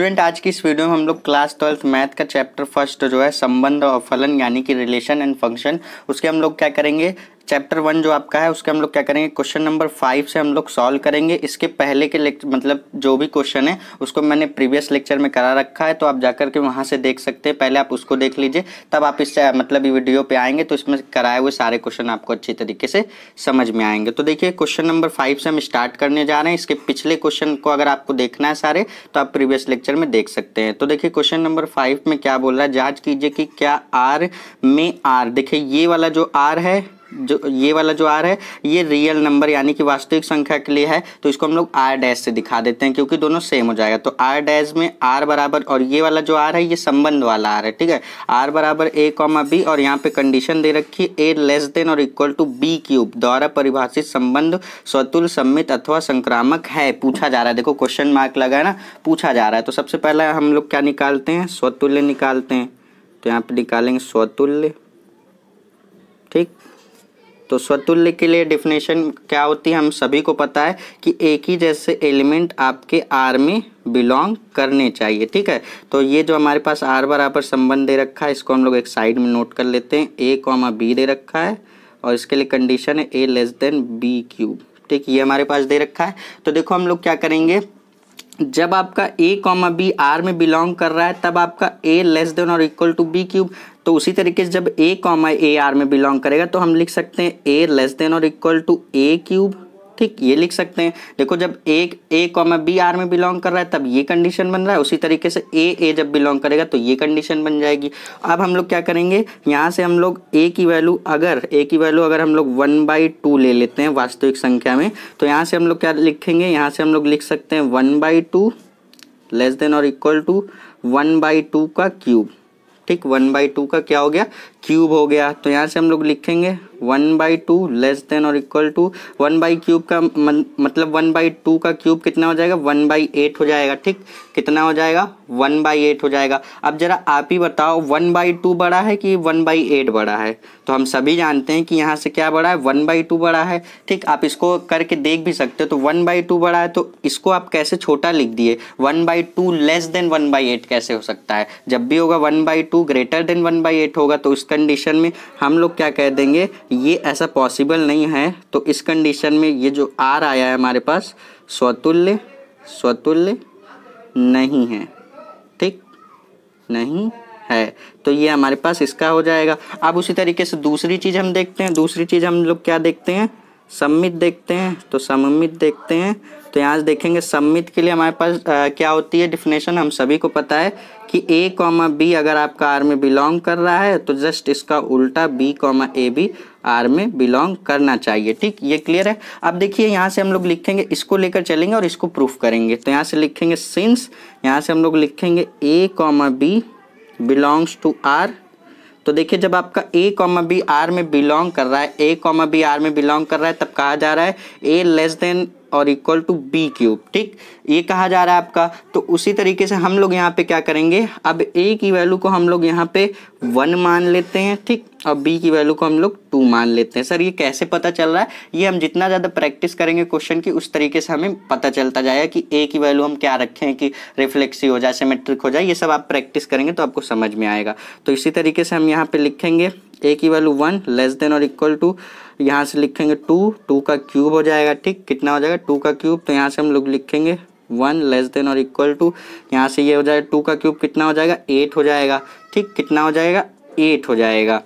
student आज की इस वीडियो में हम लोग क्लास ट्वेल्थ मैथ का चैप्टर फर्स्ट जो है संबंध और फलन यानी कि रिलेशन एंड फंक्शन उसके हम लोग क्या करेंगे चैप्टर वन जो आपका है उसके हम लोग क्या करेंगे क्वेश्चन नंबर फाइव से हम लोग सॉल्व करेंगे इसके पहले के लेक्चर मतलब जो भी क्वेश्चन है उसको मैंने प्रीवियस लेक्चर में करा रखा है तो आप जाकर के वहाँ से देख सकते हैं पहले आप उसको देख लीजिए तब आप इस मतलब वीडियो पे आएंगे तो इसमें कराए हुए सारे क्वेश्चन आपको अच्छी तरीके से समझ में आएंगे तो देखिए क्वेश्चन नंबर फाइव से हम स्टार्ट करने जा रहे हैं इसके पिछले क्वेश्चन को अगर आपको देखना है सारे तो आप प्रीवियस लेक्चर में देख सकते हैं तो देखिए क्वेश्चन नंबर फाइव में क्या बोल रहा है जाँच कीजिए कि क्या आर में आर देखिए ये वाला जो आर है जो ये वाला जो आर है ये रियल नंबर यानी कि वास्तविक संख्या के लिए है तो इसको हम लोग आर डैश से दिखा देते हैं क्योंकि दोनों सेम हो जाएगा तो आर डैश में आर बराबर और ये वाला जो आर है ये संबंध वाला आर है ठीक है आर बराबर ए कॉमा बी और यहाँ पे कंडीशन दे रखी है ए लेस देन और इक्वल टू बी क्यूब द्वारा परिभाषित संबंध स्वतुल सम्मित अथवा संक्रामक है पूछा जा रहा है देखो क्वेश्चन मार्क लगा है ना पूछा जा रहा है तो सबसे पहले हम लोग क्या निकालते हैं स्वतुल्य निकालते हैं तो यहाँ पे निकालेंगे स्वतुल्य तो स्वतुल्य के लिए डिफिनेशन क्या होती है हम सभी को पता है कि एक ही जैसे एलिमेंट आपके आर में बिलोंग करने चाहिए ठीक है तो ये जो हमारे पास आर बराबर संबंध दे रखा है इसको हम लोग एक साइड में नोट कर लेते हैं ए कॉमा बी दे रखा है और इसके लिए कंडीशन है a less than b cube ठीक ये हमारे पास दे रखा है तो देखो हम लोग क्या करेंगे जब आपका ए कॉमा बी आर में बिलोंग कर रहा है तब आपका ए लेस देन और इक्वल टू बी क्यूब तो उसी तरीके से जब ए कॉमा ए आर में बिलोंग करेगा तो हम लिख सकते हैं ए लेस देन और इक्वल टू ए क्यूब ठीक ये लिख सकते हैं देखो जब एक ए कॉमा बी आर में बिलोंग कर रहा है तब ये कंडीशन बन रहा है उसी तरीके से ए ए जब बिलोंग करेगा तो ये कंडीशन बन जाएगी अब हम लोग क्या करेंगे यहाँ से हम लोग ए की वैल्यू अगर ए की वैल्यू अगर हम लोग वन बाई टू ले लेते हैं वास्तविक संख्या में तो यहाँ से हम लोग क्या लिखेंगे यहाँ से हम लोग लिख सकते हैं one by two less than और equal to one by two का क्यूब ठीक वन बाई टू का क्या हो गया क्यूब हो गया तो यहाँ से हम लोग लिखेंगे one by two less than और equal to one by cube का मतलब वन बाई टू का क्यूब कितना हो जाएगा वन बाई एट हो जाएगा ठीक कितना हो जाएगा वन बाई एट हो जाएगा अब जरा आप ही बताओ वन बाई टू बड़ा है कि वन बाई एट बड़ा है तो हम सभी जानते हैं कि यहाँ से क्या बड़ा है वन बाई टू बड़ा है ठीक आप इसको करके देख भी सकते हो तो वन बाई टू बड़ा है तो इसको आप कैसे छोटा लिख दिए one by two less than one by eight कैसे हो सकता है जब भी होगा one by two greater than one by eight होगा तो उस कंडीशन में हम लोग क्या कह देंगे ये ऐसा पॉसिबल नहीं है तो इस कंडीशन में ये जो आर आया है हमारे पास स्वतुल्य स्वतुल्य नहीं है ठीक नहीं है तो ये हमारे पास इसका हो जाएगा अब उसी तरीके से दूसरी चीज़ हम देखते हैं दूसरी चीज़ हम लोग क्या देखते हैं सम्मित देखते हैं तो सममित देखते हैं तो यहाँ से देखेंगे सम्मित के लिए हमारे पास आ, क्या होती है डिफिनेशन हम सभी को पता है कि ए कॉमा बी अगर आपका आर में बिलोंग कर रहा है तो जस्ट इसका उल्टा b comma a b R में बिलोंग करना चाहिए ठीक ये क्लियर है अब देखिए यहाँ से हम लोग लिखेंगे इसको लेकर चलेंगे और इसको प्रूफ करेंगे तो यहाँ से लिखेंगे सिंस यहाँ से हम लोग लिखेंगे a comma b belongs to R तो देखिए जब आपका ए कॉमा बी आर में बिलोंग कर रहा है ए कॉमा बी आर में बिलोंग कर रहा है तब कहा जा रहा है ए लेस देन और इक्वल टू बी क्यूब ठीक ये कहा जा रहा है आपका तो उसी तरीके से हम लोग यहाँ पे क्या करेंगे अब ए की वैल्यू को हम लोग यहाँ पे वन मान लेते हैं ठीक और बी की वैल्यू को हम लोग टू मान लेते हैं सर ये कैसे पता चल रहा है ये हम जितना ज़्यादा प्रैक्टिस करेंगे क्वेश्चन की उस तरीके से हमें पता चलता जाएगा कि ए की वैल्यू हम क्या रखें कि रिफ्लेक्सी हो जाए सेमेट्रिक हो जाए ये सब आप प्रैक्टिस करेंगे तो आपको समझ में आएगा तो इसी तरीके से हम यहाँ पर लिखेंगे ए की वैल्यू वन लेस देन और इक्वल टू यहाँ से लिखेंगे टू टू का क्यूब हो जाएगा ठीक कितना हो जाएगा टू का क्यूब तो यहाँ से हम लोग लिखेंगे वन लेस देन और इक्वल टू यहाँ से ये हो जाएगा टू का क्यूब कितना हो जाएगा एट हो जाएगा ठीक कितना हो जाएगा एट हो जाएगा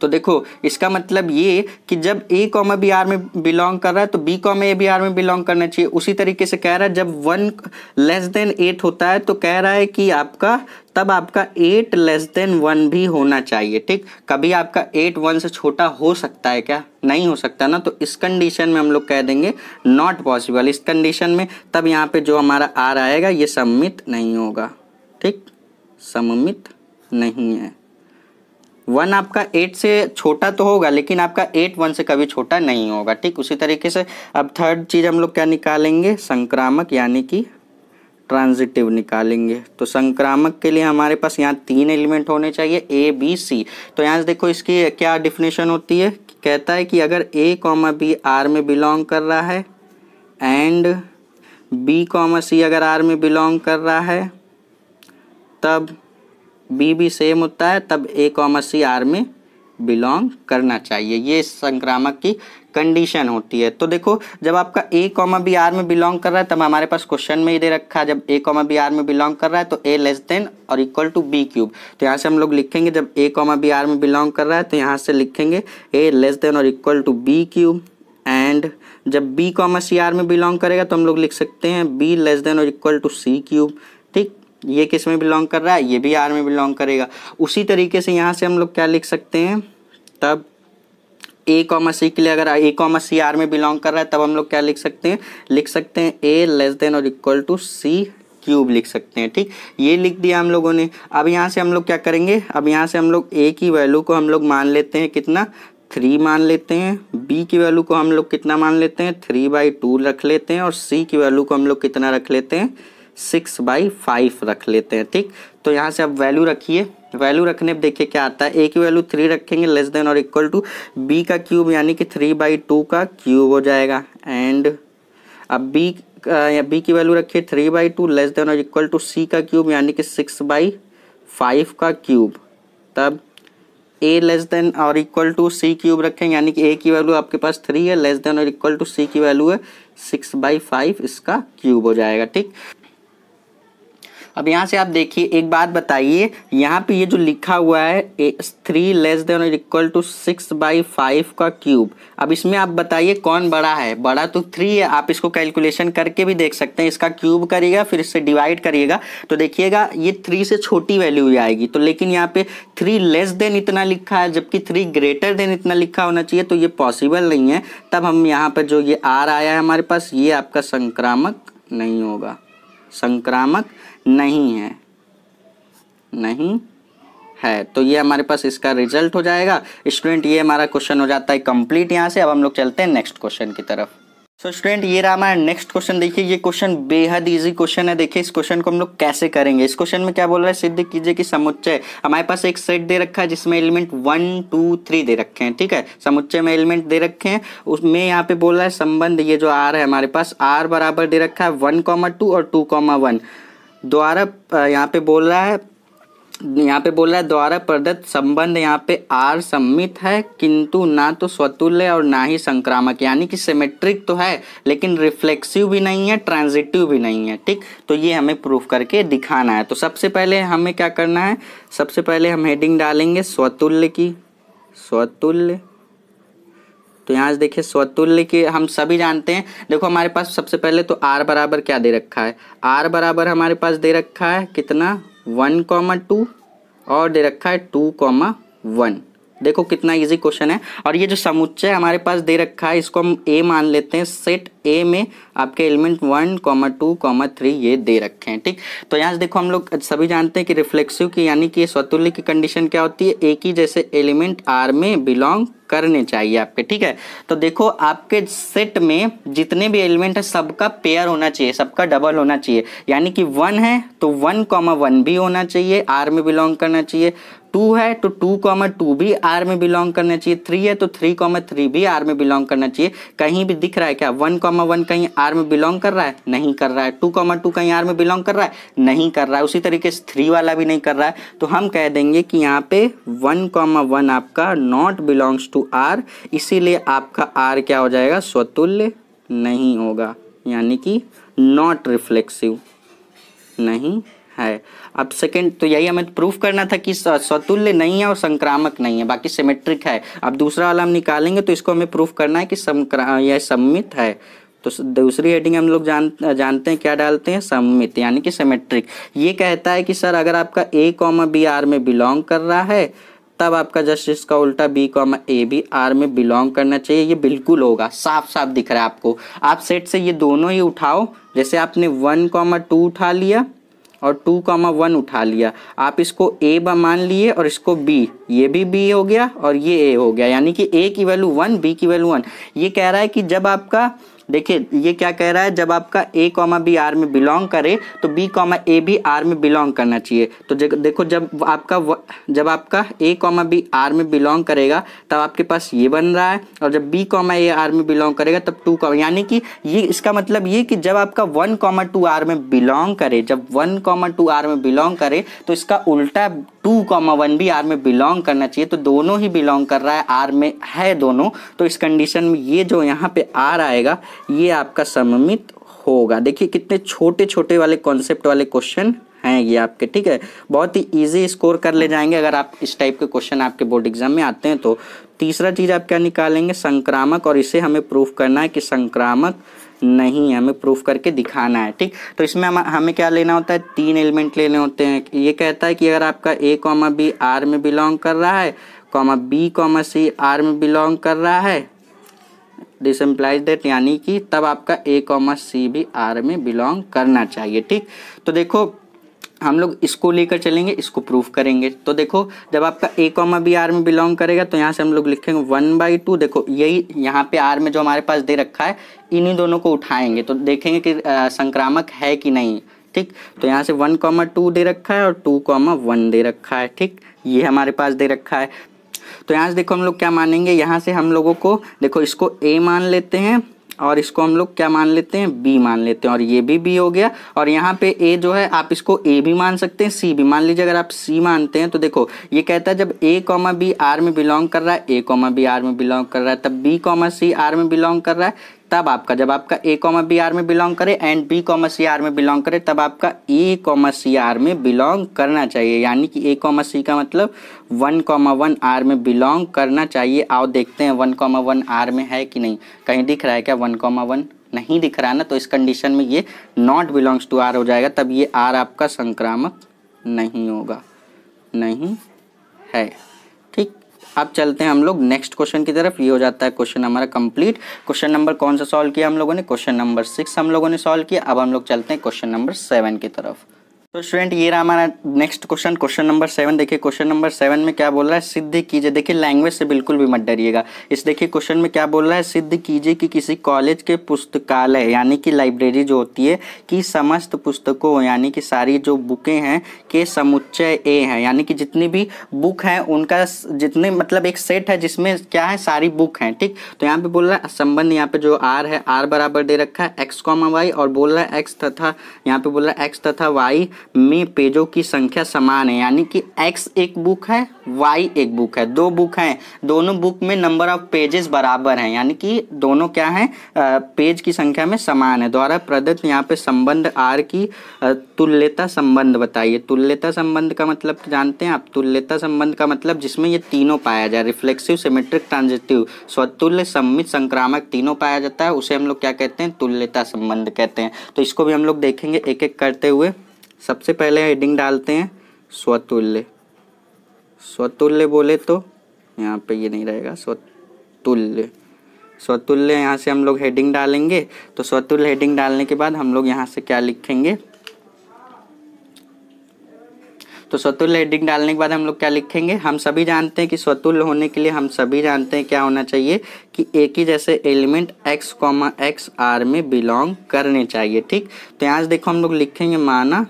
तो देखो इसका मतलब ये कि जब ए कॉमा बी आर में बिलोंग कर रहा है तो b comma a b R में बिलोंग करना चाहिए उसी तरीके से कह रहा है जब वन लेस देन एट होता है तो कह रहा है कि आपका तब आपका एट लेस देन वन भी होना चाहिए ठीक कभी आपका एट वन से छोटा हो सकता है क्या नहीं हो सकता ना तो इस कंडीशन में हम लोग कह देंगे नॉट पॉसिबल इस कंडीशन में तब यहाँ पे जो हमारा आर आएगा ये सम्मित नहीं होगा ठीक सम्मित नहीं है वन आपका एट से छोटा तो होगा लेकिन आपका एट वन से कभी छोटा नहीं होगा ठीक उसी तरीके से अब थर्ड चीज़ हम लोग क्या निकालेंगे संक्रामक यानी कि ट्रांजिटिव निकालेंगे तो संक्रामक के लिए हमारे पास यहाँ तीन एलिमेंट होने चाहिए ए बी सी तो यहाँ से देखो इसकी क्या डिफिनेशन होती है कहता है कि अगर ए कॉमा बी आर में बिलोंग कर रहा है एंड बी कॉमा सी अगर आर में बिलोंग कर रहा है तब बी भी सेम होता है तब ए कॉमा सी आर में बिलोंग करना चाहिए ये संक्रामक की कंडीशन होती है तो देखो जब आपका ए कॉमा बी आर में बिलोंग कर रहा है तब हमारे पास क्वेश्चन में ही दे रखा है जब ए कॉमा बी आर में बिलोंग कर रहा है तो ए लेस देन और इक्वल टू बी क्यूब तो यहाँ से हम लोग लिखेंगे जब ए कॉमा बी आर में बिलोंग कर रहा है तो यहाँ से लिखेंगे ए लेस देन और equal to b cube and जब बी कॉमा सी आर में बिलोंग करेगा तो हम लोग लिख सकते हैं बी लेस देन और इक्वल टू सी क्यूब ये किस में बिलोंग कर रहा है ये भी आर में बिलोंग करेगा उसी तरीके से यहाँ से हम लोग क्या लिख सकते हैं तब ए कॉमा सी के लिए अगर ए कॉमा सी आर में बिलोंग कर रहा है तब हम लोग क्या लिख सकते हैं लिख सकते हैं ए लेस देन और इक्वल टू सी क्यूब लिख सकते हैं ठीक ये लिख दिया हम लोगों ने अब यहाँ से हम लोग क्या करेंगे अब यहाँ से हम लोग ए की वैल्यू को हम लोग मान लेते हैं कितना थ्री मान लेते हैं बी की वैल्यू को हम लोग कितना मान लेते हैं थ्री बाई टू रख लेते हैं और सी की वैल्यू को हम लोग कितना रख लेते हैं सिक्स बाई फाइव रख लेते हैं ठीक तो यहाँ से आप वैल्यू रखिए वैल्यू रखने पर देखिए क्या आता है ए की वैल्यू थ्री रखेंगे लेस देन और इक्वल टू बी का क्यूब यानी कि थ्री बाई टू का क्यूब हो जाएगा एंड अब बी या बी की वैल्यू रखिए three by two less than और इक्वल टू सी का क्यूब यानी कि सिक्स बाई फाइव का क्यूब तब ए लेस देन और इक्वल टू सी क्यूब रखें यानी कि ए की वैल्यू आपके पास थ्री है लेस देन और इक्वल टू सी की वैल्यू है सिक्स बाई फाइव इसका क्यूब हो जाएगा ठीक अब यहाँ से आप देखिए एक बात बताइए यहाँ पे ये जो लिखा हुआ है थ्री लेस देन और equal to six by five का क्यूब अब इसमें आप बताइए कौन बड़ा है बड़ा तो थ्री है आप इसको कैलकुलेशन करके भी देख सकते हैं इसका क्यूब करिएगा फिर इससे डिवाइड करिएगा तो देखिएगा ये थ्री से छोटी वैल्यू आएगी तो लेकिन यहाँ पे थ्री लेस देन इतना लिखा है जबकि थ्री ग्रेटर देन इतना लिखा होना चाहिए तो ये पॉसिबल नहीं है तब हम यहाँ पर जो ये आर आया है हमारे पास ये आपका संक्रामक नहीं होगा संक्रामक नहीं है नहीं है तो ये हमारे पास इसका रिजल्ट हो जाएगा स्टूडेंट ये हमारा क्वेश्चन हो जाता है कंप्लीट यहाँ से अब हम लोग चलते हैं नेक्स्ट क्वेश्चन की तरफ सो so, स्टूडेंट ये रहा हमारा नेक्स्ट क्वेश्चन देखिए ये क्वेश्चन बेहद इजी क्वेश्चन है देखिए इस क्वेश्चन को हम लोग कैसे करेंगे इस क्वेश्चन में क्या बोल रहा है सिद्ध कीजिए कि समुच्चय हमारे पास एक सेट दे रखा है जिसमें एलिमेंट वन टू थ्री दे रखे हैं ठीक है समुच्चय में एलिमेंट दे रखे हैं उसमें यहाँ पे बोल रहा है संबंध ये जो आर है हमारे पास आर बराबर दे रखा है वन और टू कॉमा द्वारा यहाँ पे बोल रहा है यहाँ पे बोल रहा है द्वारा प्रदत्त संबंध यहाँ पे आर सम्मित है किंतु ना तो स्वतुल्य और ना ही संक्रामक यानी कि सिमेट्रिक तो है लेकिन रिफ्लेक्सिव भी नहीं है ट्रांजिटिव भी नहीं है ठीक तो ये हमें प्रूफ करके दिखाना है तो सबसे पहले हमें क्या करना है सबसे पहले हम हेडिंग डालेंगे स्वतुल्य की स्वतुल्य तो यहाँ से देखिए स्वतुल्य की हम सभी जानते हैं देखो हमारे पास सबसे पहले तो आर बराबर क्या दे रखा है आर बराबर हमारे पास दे रखा है कितना वन कॉमा टू और दे रखा है टू कॉमा वन देखो कितना इजी क्वेश्चन है और ये जो समुच्चय हमारे पास दे रखा है इसको हम ए मान लेते हैं सेट ए में आपके element one comma two comma three ये दे रखे हैं ठीक तो यहाँ से देखो हम लोग सभी जानते हैं कि रिफ्लेक्सिव की यानी कि स्वतुल्य की कंडीशन क्या होती है एक ही जैसे एलिमेंट आर में बिलोंग करने चाहिए आपके ठीक है तो देखो आपके सेट में जितने भी एलिमेंट है सबका पेयर होना चाहिए सबका डबल होना चाहिए यानी कि वन है तो वन कॉमा वन भी होना चाहिए आर में बिलोंग करना चाहिए टू है तो टू कॉमर टू भी आर में बिलोंग करना चाहिए थ्री है तो थ्री कॉमर थ्री भी आर में बिलोंग करना चाहिए कहीं भी दिख रहा है क्या वन कॉमा वन कहीं आर में बिलोंग कर रहा है नहीं कर रहा है टू कॉमा टू कहीं आर में बिलोंग कर रहा है नहीं कर रहा है उसी तरीके से थ्री वाला भी नहीं कर रहा है तो हम कह देंगे कि यहाँ पे वन कॉमा वन आपका नॉट बिलोंग्स टू आर इसीलिए आपका आर क्या हो जाएगा स्वतुल्य नहीं होगा यानी कि नॉट रिफ्लेक्सिव नहीं है अब सेकंड तो यही हमें प्रूफ करना था कि स्वतुल्य नहीं है और संक्रामक नहीं है बाकी सिमेट्रिक है अब दूसरा वाला हम निकालेंगे तो इसको हमें प्रूफ करना है कि यह सम्मित है तो दूसरी हेडिंग हम लोग जान जानते हैं क्या डालते हैं सम्मित यानी कि सिमेट्रिक ये कहता है कि सर अगर आपका ए कॉमा बी आर में बिलोंग कर रहा है तब आपका जस्ट इसका उल्टा b comma a b R में बिलोंग करना चाहिए ये बिल्कुल होगा साफ साफ दिख रहा है आपको आप सेट से ये दोनों ही उठाओ जैसे आपने वन कॉमा टू उठा लिया और टू कामा वन उठा लिया आप इसको ए मान लिए और इसको बी ये भी बी हो गया और ये ए हो गया यानी कि ए की वैल्यू वन बी की वैल्यू वन ये कह रहा है कि जब आपका देखिए ये क्या कह रहा है जब आपका ए कॉमा बी आर में बिलोंग करे तो बी कॉमा ए भी आर में बिलोंग करना चाहिए तो देखो जब आपका जब आपका ए कॉमा बी आर में बिलोंग करेगा तब आपके पास ये बन रहा है और जब बी कॉमा ए आर में बिलोंग करेगा तब टू कॉमा यानी कि ये इसका मतलब ये कि जब आपका वन कॉमा टू आर में बिलोंग करे जब वन कॉमा टू आर में बिलोंग करे तो इसका उल्टा टू कॉमा वन भी आर में बिलोंग करना चाहिए तो दोनों ही बिलोंग कर रहा है आर में है दोनों तो इस कंडीशन में ये जो यहाँ पे आर आएगा ये आपका सममित होगा देखिए कितने छोटे छोटे वाले कॉन्सेप्ट वाले क्वेश्चन हैं ये आपके ठीक है बहुत ही इजी स्कोर कर ले जाएंगे अगर आप इस टाइप के क्वेश्चन आपके बोर्ड एग्जाम में आते हैं तो तीसरा चीज़ आप क्या निकालेंगे संक्रामक और इसे हमें प्रूफ करना है कि संक्रामक नहीं है हमें प्रूफ करके दिखाना है ठीक तो इसमें हम हमें क्या लेना होता है तीन एलिमेंट लेने होते हैं ये कहता है कि अगर आपका ए कॉमा बी आर में बिलोंग कर रहा है कॉमा बी कॉमा सी आर में बिलोंग कर रहा है दिस एम्प्लाइज डेट यानी कि तब आपका ए कॉमा सी भी आर में बिलोंग करना चाहिए ठीक तो देखो हम लोग इसको लेकर चलेंगे इसको प्रूफ करेंगे तो देखो जब आपका ए कॉमा बी आर में बिलोंग करेगा तो यहाँ से हम लोग लिखेंगे वन बाई टू देखो यही यहाँ पे आर में जो हमारे पास दे रखा है इन्हीं दोनों को उठाएंगे तो देखेंगे कि संक्रामक है कि नहीं ठीक तो यहाँ से वन कॉमा टू दे रखा है और टू कॉमा वन दे रखा है ठीक ये हमारे पास दे रखा है तो यहाँ से देखो हम लोग क्या मानेंगे यहाँ से हम लोगों को देखो इसको ए मान लेते हैं और इसको हम लोग क्या मान लेते हैं बी मान लेते हैं और ये भी बी हो गया और यहाँ पे ए जो है आप इसको ए भी मान सकते हैं सी भी मान लीजिए अगर आप सी मानते हैं तो देखो ये कहता है जब ए कॉमा बी आर में बिलोंग कर रहा है ए कॉमा बी आर में बिलोंग कर रहा है तब बी कॉमा सी आर में बिलोंग कर रहा है तब आपका जब आपका ए कॉमा बी आर में बिलोंग करे and b comma C R में बिलोंग करे तब आपका a e, comma C R में बिलोंग करना चाहिए यानी कि ए कॉमा सी का मतलब वन कॉमा वन आर में बिलोंग करना चाहिए आओ देखते हैं वन कॉमा वन आर में है कि नहीं कहीं दिख रहा है क्या वन कॉमा वन नहीं दिख रहा ना तो इस कंडीशन में ये नॉट बिलोंग्स टू आर हो जाएगा तब ये आर आपका संक्रामक नहीं होगा नहीं है अब चलते हैं हम लोग नेक्स्ट क्वेश्चन की तरफ ये हो जाता है क्वेश्चन हमारा कंप्लीट क्वेश्चन नंबर कौन सा सॉल्व किया हम लोगों ने क्वेश्चन नंबर सिक्स हम लोगों ने सॉल्व किया अब हम लोग चलते हैं क्वेश्चन नंबर सेवन की तरफ तो स्टूडेंट ये रहा हमारा next question question number seven देखिए क्वेश्चन नंबर सेवन में क्या बोल रहा है सिद्ध कीजिए देखिए लैंग्वेज से बिल्कुल भी मत डरिएगा इस देखिए क्वेश्चन में क्या बोल रहा है सिद्ध कीजिए कि किसी कॉलेज के पुस्तकालय यानी कि लाइब्रेरी जो होती है कि समस्त पुस्तकों यानी कि सारी जो बुकें हैं के समुच्चय ए हैं यानी कि जितनी भी बुक हैं उनका जितने मतलब एक सेट है जिसमें क्या है सारी बुक हैं ठीक तो यहाँ पर बोल रहा है संबंध यहाँ पे जो आर है आर बराबर दे रखा है एक्स कॉमा वाई और बोल रहा है एक्स तथा यहाँ पे बोल रहा है एक्स तथा वाई में पेजों की संख्या समान है यानी कि एक्स एक बुक है वाई एक बुक है दो बुक हैं दोनों बुक में नंबर ऑफ पेजेस बराबर हैं यानी कि दोनों क्या हैं पेज की संख्या में समान है द्वारा प्रदत्त यहाँ पे संबंध आर की तुल्यता संबंध बताइए तुल्यता संबंध का मतलब तो जानते हैं आप तुल्यता संबंध का मतलब जिसमें ये तीनों पाया जाए रिफ्लेक्सिव सिमेट्रिक ट्रांजिटिव स्वतुल्य सम्मित संक्रामक तीनों पाया जाता है उसे हम लोग क्या कहते हैं तुल्यता संबंध कहते हैं तो इसको भी हम लोग देखेंगे एक एक करते हुए सबसे पहले हेडिंग डालते हैं स्वतुल्य स्वतुल्य बोले तो यहाँ पे ये नहीं रहेगा स्वतुल्य स्वतुल्य यहाँ से हम लोग हेडिंग डालेंगे तो स्वतुल्य हेडिंग डालने के बाद हम लोग यहाँ से क्या लिखेंगे तो स्वतुल्य हेडिंग डालने के बाद हम लोग क्या लिखेंगे हम सभी जानते हैं कि स्वतुल्य होने के लिए हम सभी जानते हैं क्या होना चाहिए कि एक ही जैसे element x comma x R में बिलोंग करने चाहिए ठीक तो यहाँ से देखो हम लोग लिखेंगे माना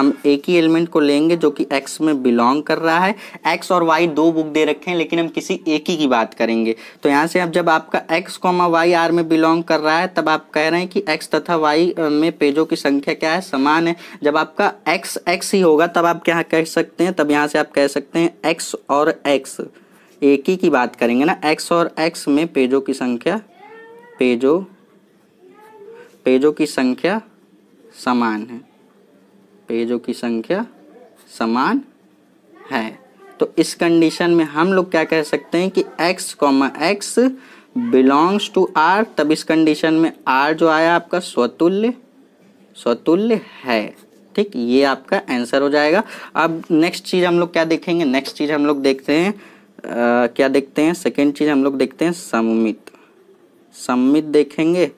हम एक ही एलिमेंट को लेंगे जो कि एक्स में बिलोंग कर रहा है एक्स और वाई दो बुक दे रखे हैं लेकिन हम किसी एक ही की बात करेंगे तो यहाँ से अब जब आपका एक्स कॉमा वाई आर में बिलोंग कर रहा है तब आप कह रहे हैं कि एक्स तथा वाई में पेजों की संख्या क्या है समान है जब आपका एक्स एक्स ही होगा तब आप क्या कह सकते हैं तब यहाँ से आप कह सकते हैं एक्स और एक्स एक ही की बात करेंगे ना एक्स और एक्स में पेजों की संख्या पेजों पेजों की संख्या समान है पेजों की संख्या समान है तो इस कंडीशन में हम लोग क्या कह सकते हैं कि x comma x belongs to R तब इस कंडीशन में आर जो आया आपका स्वतुल्य स्वतुल्य है ठीक ये आपका आंसर हो जाएगा अब नेक्स्ट चीज़ हम लोग क्या देखेंगे नेक्स्ट चीज़ हम लोग देखते हैं आ, क्या देखते हैं सेकेंड चीज़ हम लोग देखते हैं सममित सम्मित देखेंगे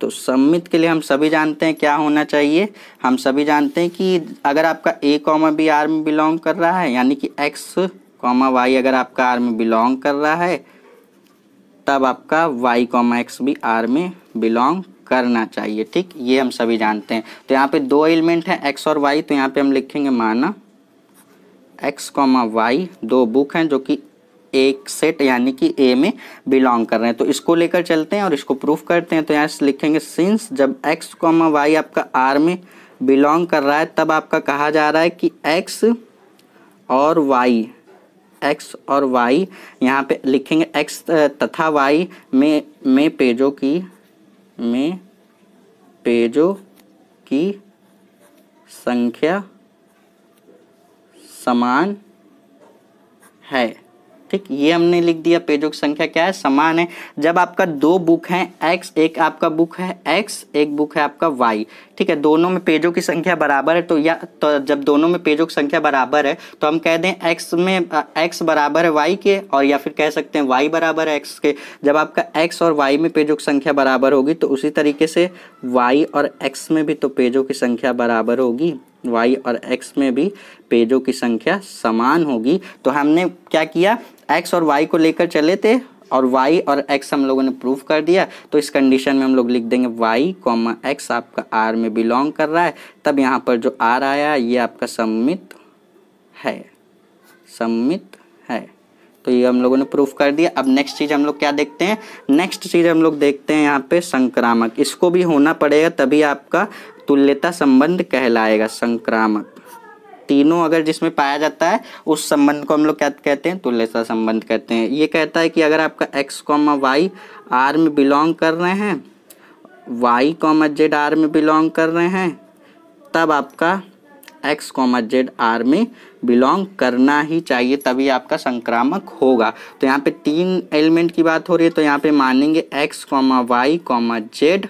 तो सम्मित के लिए हम सभी जानते हैं क्या होना चाहिए हम सभी जानते हैं कि अगर आपका ए कॉमा बी आर में बिलोंग कर रहा है यानी कि एक्स कॉमा वाई अगर आपका आर में बिलोंग कर रहा है तब आपका वाई कॉमा एक्स भी आर में बिलोंग करना चाहिए ठीक ये हम सभी जानते हैं तो यहाँ पे दो एलिमेंट हैं एक्स और वाई तो यहाँ पे हम लिखेंगे माना एक्स कॉमा वाई दो बुक हैं जो कि एक सेट यानी कि ए में बिलोंग कर रहे हैं तो इसको लेकर चलते हैं और इसको प्रूफ करते हैं तो यहाँ लिखेंगे सिंस जब एक्स कॉमा वाई आपका आर में बिलोंग कर रहा है तब आपका कहा जा रहा है कि एक्स और वाई एक्स और वाई यहाँ पे लिखेंगे एक्स तथा वाई में में पेजों की में पेजों की संख्या समान है ठीक ये हमने लिख दिया पेजों की संख्या क्या है समान है जब आपका दो बुक है एक्स एक आपका बुक है एक्स एक बुक है आपका वाई ठीक है दोनों में पेजों की संख्या बराबर है तो या तो जब दोनों में पेजों की संख्या बराबर है तो हम कह दें एक्स में एक्स बराबर है वाई के और या फिर कह सकते हैं वाई बराबर है एक्स के जब आपका एक्स और वाई में पेजों की संख्या बराबर होगी तो उसी तरीके से वाई और एक्स में भी तो पेजों की संख्या बराबर होगी वाई और एक्स में भी पेजों की संख्या समान होगी तो हमने क्या किया एक्स और वाई को लेकर चले थे और y और x हम लोगों ने प्रूफ कर दिया तो इस कंडीशन में हम लोग लिख देंगे y कॉमा एक्स आपका r में बिलोंग कर रहा है तब यहाँ पर जो r आया ये आपका सम्मित है सम्मित है तो ये हम लोगों ने प्रूफ कर दिया अब नेक्स्ट चीज़ हम लोग क्या देखते हैं नेक्स्ट चीज़ हम लोग देखते हैं यहाँ पे संक्रामक इसको भी होना पड़ेगा तभी आपका तुल्यता संबंध कहलाएगा संक्रामक तीनों अगर जिसमें पाया जाता है उस संबंध को हम लोग क्या कहते हैं तुल्यता संबंध कहते हैं ये कहता है कि अगर आपका एक्स कॉमा वाई आर में बिलोंग कर रहे हैं वाई कॉमा जेड आर में बिलोंग कर रहे हैं तब आपका एक्स कॉमा जेड आर में बिलोंग करना ही चाहिए तभी आपका संक्रामक होगा तो यहाँ पे तीन एलिमेंट की बात हो रही है तो यहाँ पे मानेंगे x comma y comma z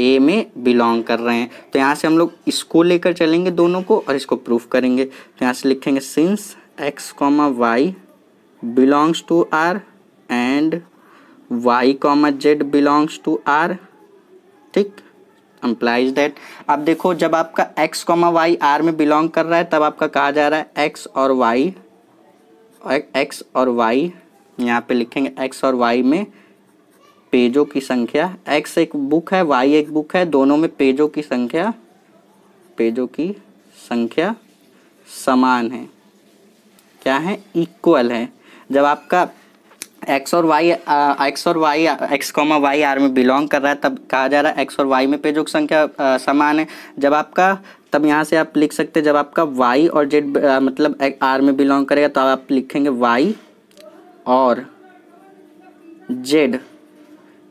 A में बिलोंग कर रहे हैं तो यहाँ से हम लोग इसको लेकर चलेंगे दोनों को और इसको प्रूफ करेंगे तो यहाँ से लिखेंगे since x comma y belongs to R and y comma z belongs to R ठीक अम्प्लाइज डेट अब देखो जब आपका एक्स कॉमा वाई आर में बिलोंग कर रहा है तब आपका कहा जा रहा है एक्स और वाई एक्स और वाई यहाँ पे लिखेंगे एक्स और वाई में पेजों की संख्या एक्स एक बुक है वाई एक बुक है दोनों में पेजों की संख्या पेजों की संख्या समान है क्या है इक्वल है जब आपका एक्स और वाई एक्स और y x comma y R में बिलोंग कर रहा है तब कहा जा रहा है एक्स और वाई में की संख्या समान है जब आपका तब यहाँ से आप लिख सकते हैं जब आपका वाई और जेड मतलब आर में बिलोंग करेगा तो आप लिखेंगे वाई और जेड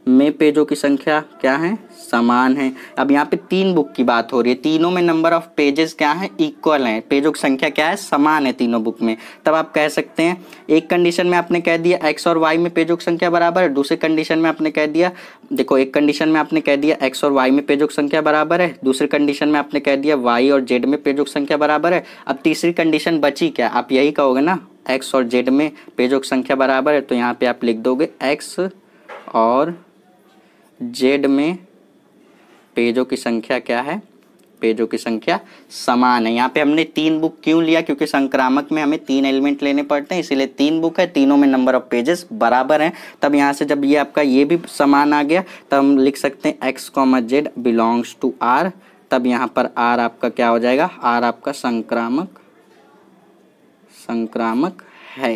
में पेजों की संख्या क्या है समान है अब यहाँ पे तीन बुक की बात हो रही है तीनों में नंबर ऑफ पेजेस क्या है इक्वल है पेजों की संख्या क्या है समान है तीनों बुक में तब आप कह सकते हैं एक कंडीशन में आपने कह दिया एक्स और वाई में पेजों की संख्या बराबर है दूसरे कंडीशन में आपने कह दिया देखो एक कंडीशन में आपने कह दिया एक्स और वाई में पेजों की संख्या बराबर है दूसरे कंडीशन में आपने कह दिया वाई और जेड में पेजों की संख्या बराबर है अब तीसरी कंडीशन बची क्या आप यही कहोगे ना एक्स और जेड में पेजों की संख्या बराबर है तो यहाँ पे आप लिख दोगे एक्स और जेड में पेजों की संख्या क्या है पेजों की संख्या समान है यहाँ पे हमने तीन बुक क्यों लिया क्योंकि संक्रामक में हमें तीन एलिमेंट लेने पड़ते हैं इसीलिए तीन बुक है तीनों में नंबर ऑफ पेजेस बराबर हैं तब यहाँ से जब ये आपका ये भी समान आ गया तब हम लिख सकते हैं x comma z belongs to R तब यहाँ पर आर आपका क्या हो जाएगा आर आपका संक्रामक संक्रामक है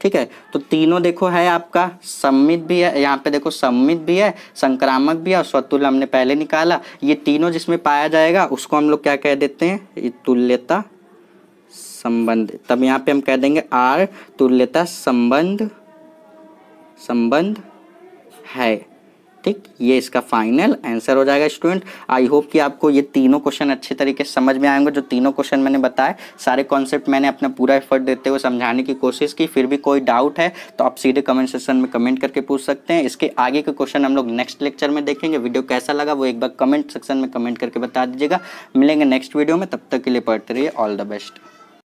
ठीक है तो तीनों देखो है आपका सम्मित भी है यहाँ पे देखो सम्मित भी है संक्रामक भी है और स्वतुल्य हमने पहले निकाला ये तीनों जिसमें पाया जाएगा उसको हम लोग क्या कह देते हैं तुल्यता संबंध तब यहाँ पे हम कह देंगे आर तुल्यता संबंध संबंध है ठीक ये इसका फाइनल आंसर हो जाएगा स्टूडेंट आई होप कि आपको ये तीनों क्वेश्चन अच्छे तरीके से समझ में आएंगे जो तीनों क्वेश्चन मैंने बताए सारे कॉन्सेप्ट मैंने अपना पूरा एफर्ट देते हुए समझाने की कोशिश की फिर भी कोई डाउट है तो आप सीधे कमेंट सेक्शन में कमेंट करके पूछ सकते हैं इसके आगे के क्वेश्चन हम लोग नेक्स्ट लेक्चर में देखेंगे वीडियो कैसा लगा वो एक बार कमेंट सेक्शन में कमेंट करके बता दीजिएगा मिलेंगे नेक्स्ट वीडियो में तब तक के लिए पढ़ते रहिए ऑल द बेस्ट